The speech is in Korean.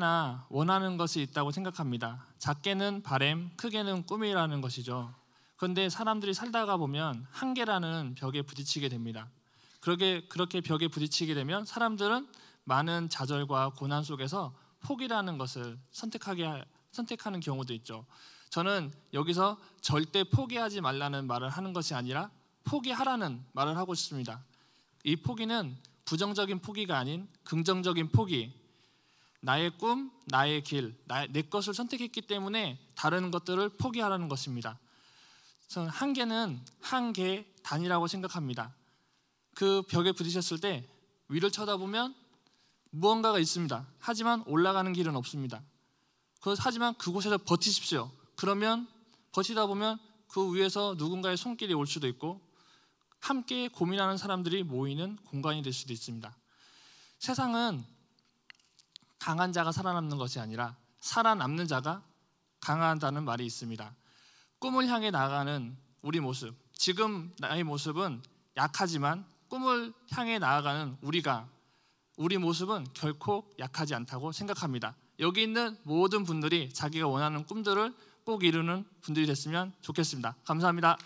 누구나 원하는 것이 있다고 생각합니다. 작게는 바램, 크게는 꿈이라는 것이죠. 그런데 사람들이 살다가 보면 한계라는 벽에 부딪히게 됩니다. 그렇게 그렇게 벽에 부딪히게 되면 사람들은 많은 좌절과 고난 속에서 포기라는 것을 선택하게 선택하는 경우도 있죠. 저는 여기서 절대 포기하지 말라는 말을 하는 것이 아니라 포기하라는 말을 하고 싶습니다. 이 포기는 부정적인 포기가 아닌 긍정적인 포기, 나의 꿈, 나의 길, 나의, 내 것을 선택했기 때문에 다른 것들을 포기하라는 것입니다. 저는 한계는 한계 단이라고 생각합니다. 그 벽에 부딪혔을 때 위를 쳐다보면 무언가가 있습니다. 하지만 올라가는 길은 없습니다. 하지만 그곳에서 버티십시오. 그러면 버티다 보면 그 위에서 누군가의 손길이 올 수도 있고 함께 고민하는 사람들이 모이는 공간이 될 수도 있습니다. 세상은 강한 자가 살아남는 것이 아니라 살아남는 자가 강하다는 말이 있습니다. 꿈을 향해 나가는 우리 모습, 지금 나의 모습은 약하지만 꿈을 향해 나아가는 우리가 우리 모습은 결코 약하지 않다고 생각합니다. 여기 있는 모든 분들이 자기가 원하는 꿈들을 꼭 이루는 분들이 됐으면 좋겠습니다. 감사합니다.